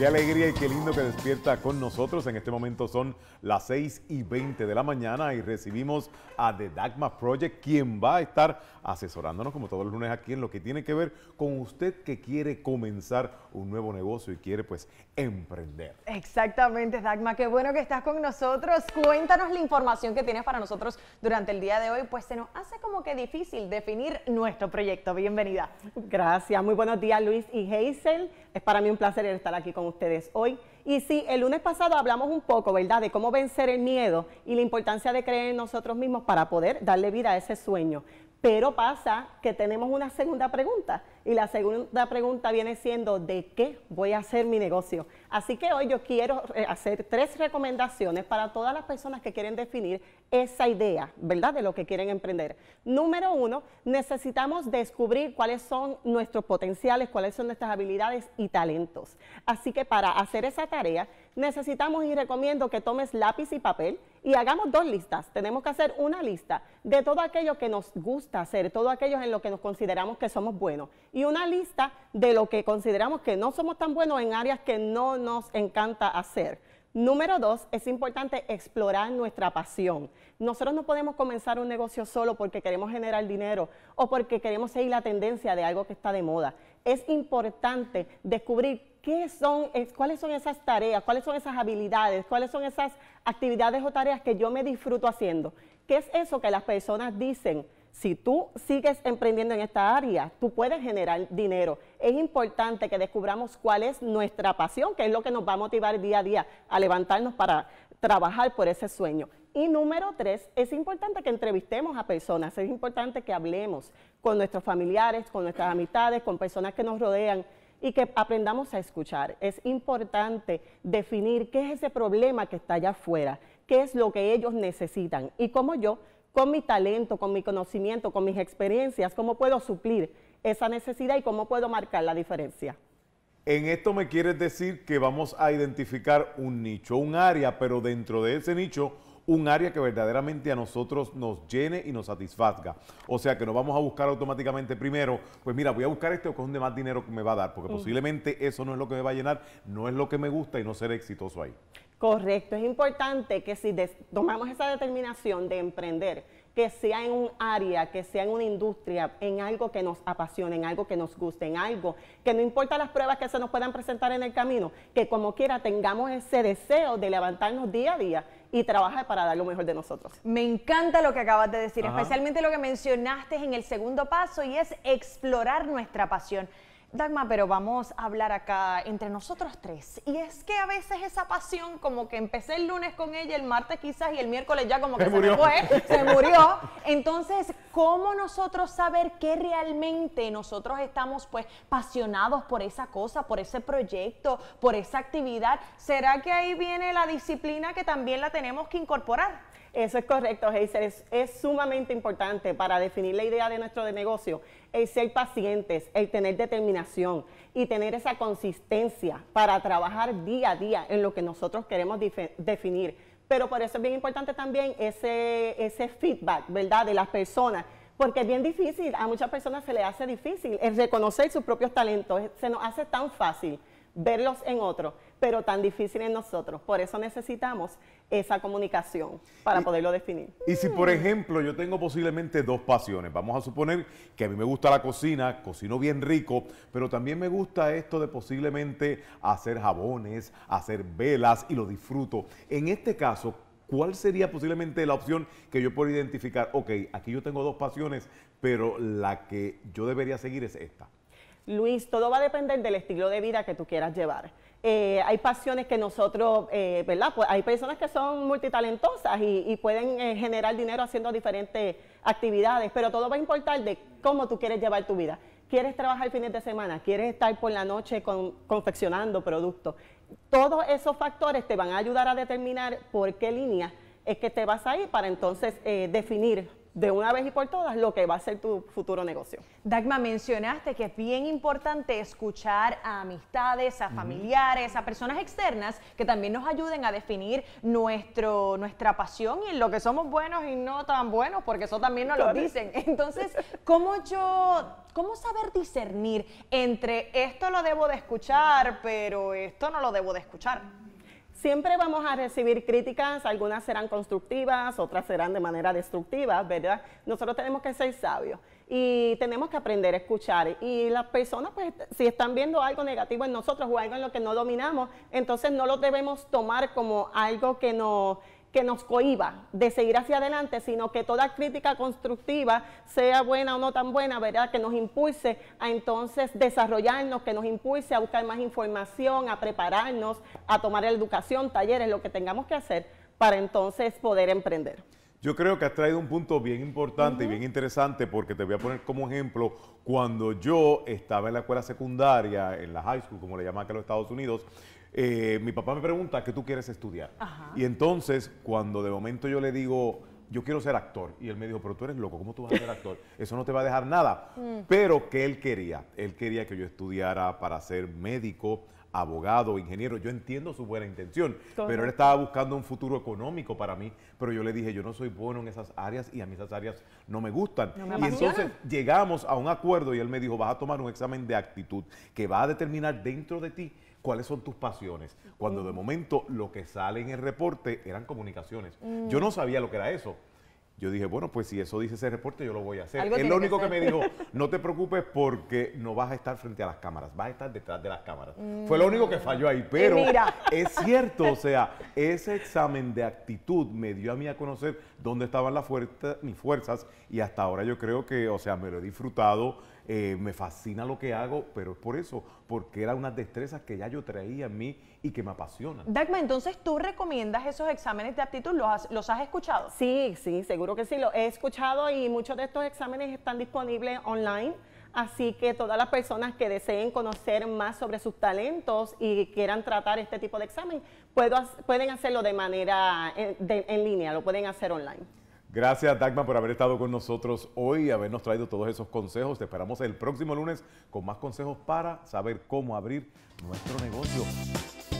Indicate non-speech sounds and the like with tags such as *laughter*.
Qué alegría y qué lindo que despierta con nosotros. En este momento son las 6 y 20 de la mañana y recibimos a The Dagma Project, quien va a estar asesorándonos como todos los lunes aquí en lo que tiene que ver con usted que quiere comenzar un nuevo negocio y quiere pues emprender. Exactamente, Dagma, qué bueno que estás con nosotros. Cuéntanos la información que tienes para nosotros durante el día de hoy, pues se nos hace como que difícil definir nuestro proyecto. Bienvenida. Gracias, muy buenos días Luis y Hazel. Es para mí un placer estar aquí con ustedes hoy. Y sí, el lunes pasado hablamos un poco, ¿verdad?, de cómo vencer el miedo y la importancia de creer en nosotros mismos para poder darle vida a ese sueño. Pero pasa que tenemos una segunda pregunta y la segunda pregunta viene siendo ¿de qué voy a hacer mi negocio? Así que hoy yo quiero eh, hacer tres recomendaciones para todas las personas que quieren definir esa idea, ¿verdad? De lo que quieren emprender. Número uno, necesitamos descubrir cuáles son nuestros potenciales, cuáles son nuestras habilidades y talentos. Así que para hacer esa tarea necesitamos y recomiendo que tomes lápiz y papel y hagamos dos listas. Tenemos que hacer una lista de todo aquello que nos gusta hacer, todo aquello en lo que nos consideramos que somos buenos y una lista de lo que consideramos que no somos tan buenos en áreas que no nos encanta hacer. Número dos, es importante explorar nuestra pasión. Nosotros no podemos comenzar un negocio solo porque queremos generar dinero o porque queremos seguir la tendencia de algo que está de moda. Es importante descubrir qué son, eh, cuáles son esas tareas, cuáles son esas habilidades, cuáles son esas actividades o tareas que yo me disfruto haciendo. ¿Qué es eso que las personas dicen? Si tú sigues emprendiendo en esta área, tú puedes generar dinero. Es importante que descubramos cuál es nuestra pasión, que es lo que nos va a motivar día a día a levantarnos para trabajar por ese sueño. Y número tres, es importante que entrevistemos a personas, es importante que hablemos con nuestros familiares, con nuestras amistades, con personas que nos rodean y que aprendamos a escuchar. Es importante definir qué es ese problema que está allá afuera, qué es lo que ellos necesitan y como yo con mi talento, con mi conocimiento, con mis experiencias, cómo puedo suplir esa necesidad y cómo puedo marcar la diferencia. En esto me quieres decir que vamos a identificar un nicho, un área, pero dentro de ese nicho un área que verdaderamente a nosotros nos llene y nos satisfazga. O sea que no vamos a buscar automáticamente primero, pues mira, voy a buscar este o con más dinero que me va a dar, porque mm. posiblemente eso no es lo que me va a llenar, no es lo que me gusta y no seré exitoso ahí. Correcto, es importante que si tomamos esa determinación de emprender, que sea en un área, que sea en una industria, en algo que nos apasione, en algo que nos guste, en algo que no importa las pruebas que se nos puedan presentar en el camino, que como quiera tengamos ese deseo de levantarnos día a día y trabaja para dar lo mejor de nosotros. Me encanta lo que acabas de decir, especialmente lo que mencionaste en el segundo paso y es explorar nuestra pasión. Dagma, pero vamos a hablar acá entre nosotros tres. Y es que a veces esa pasión, como que empecé el lunes con ella, el martes quizás y el miércoles ya como que se, fue, se murió. Entonces, ¿cómo nosotros saber que realmente nosotros estamos pues apasionados por esa cosa, por ese proyecto, por esa actividad? ¿Será que ahí viene la disciplina que también la tenemos que incorporar? Eso es correcto, Es, sumamente importante para definir la idea de nuestro negocio el ser pacientes, el tener determinación y tener esa consistencia para trabajar día a día en lo que nosotros queremos definir. Pero por eso es bien importante también ese, ese feedback, ¿verdad?, de las personas porque es bien difícil, a muchas personas se les hace difícil el reconocer sus propios talentos, se nos hace tan fácil verlos en otro, pero tan difícil en nosotros. Por eso necesitamos esa comunicación para poderlo definir. Y si, por ejemplo, yo tengo posiblemente dos pasiones, vamos a suponer que a mí me gusta la cocina, cocino bien rico, pero también me gusta esto de posiblemente hacer jabones, hacer velas y lo disfruto. En este caso, ¿cuál sería posiblemente la opción que yo puedo identificar? Ok, aquí yo tengo dos pasiones, pero la que yo debería seguir es esta. Luis, todo va a depender del estilo de vida que tú quieras llevar. Eh, hay pasiones que nosotros, eh, ¿verdad? Pues, hay personas que son multitalentosas y, pueden eh, generar dinero haciendo diferentes actividades, pero todo va a importar de cómo tú quieres llevar tu vida. ¿Quieres trabajar fines de semana? ¿Quieres estar por la noche confeccionando productos? Todos esos factores te van a ayudar a determinar por qué línea es que te vas a ir para entonces definir de una vez y por todas lo que va a ser tu futuro negocio. Dagma, mencionaste que es bien importante escuchar a amistades, a familiares, a personas externas que también nos ayuden a definir nuestro, nuestra pasión y en lo que somos buenos y no tan buenos, porque eso también nos lo dicen. *laughs* Entonces, ¿cómo cómo saber discernir entre esto lo debo de escuchar, pero esto no lo debo de escuchar? Siempre vamos a recibir críticas, algunas serán constructivas, otras serán de manera destructiva, ¿verdad? Nosotros tenemos que ser sabios y tenemos que aprender a escuchar. Y las personas, pues, si están viendo algo negativo en nosotros o algo en lo que no dominamos, entonces no lo debemos tomar como algo que nos que nos cohiba de seguir hacia adelante, sino que toda crítica constructiva, sea buena o no tan buena, ¿verdad? Que nos impulse a entonces desarrollarnos, que nos impulse a buscar más información, a prepararnos, a tomar educación, talleres, lo que tengamos que hacer para entonces poder emprender. Yo creo que has traído un punto bien importante y bien interesante porque te voy a poner como ejemplo, cuando yo estaba en la escuela secundaria, en la high school, como le llaman acá en los Estados Unidos, eh, mi papá me pregunta qué tú quieres estudiar. Y entonces, cuando de momento yo le digo, yo quiero ser actor, y él me dijo, pero tú eres loco, ¿cómo tú vas a ser actor? Eso no te va a dejar nada. Mm. Pero, ¿qué él quería? Él quería que yo estudiara para ser médico, abogado, ingeniero. Yo entiendo su buena intención, pero él estaba buscando un futuro económico para mí. Pero yo le dije, yo no soy bueno en esas áreas y a mí esas áreas no me gustan. y entonces llegamos a un acuerdo y él me dijo, vas a tomar un examen de actitud que va a determinar dentro de ti cuáles son tus pasiones. Cuando de momento lo que sale en el reporte eran comunicaciones. Yo mm. no sabía lo que era eso. Yo dije, bueno, pues si eso dice ese reporte, yo lo voy a hacer. es lo único que, me dijo, *laughs* no te preocupes porque no vas a estar frente a las cámaras, vas a estar detrás de las cámaras. Fue lo único que mm. falló ahí, pero *laughs* es cierto, o sea, ese examen de actitud me dio a mí a conocer dónde estaban las fuerzas, mis fuerzas y hasta ahora yo creo que, o sea, me lo he disfrutado eh, me fascina lo que hago, pero es por eso, porque eran unas destrezas que ya yo traía en mí y que me apasionan. Dagma, entonces tú recomiendas esos exámenes de aptitud, ¿los has, escuchado? Sí, sí, seguro que sí, los he escuchado y muchos de estos exámenes están disponibles online. Así que todas las personas que deseen conocer más sobre sus talentos y quieran tratar este tipo de examen, pueden hacerlo de manera eh, en línea, lo pueden hacer online. Gracias, Dagma, por haber estado con nosotros hoy y habernos traído todos esos consejos. Te esperamos el próximo lunes con más consejos para saber cómo abrir nuestro negocio.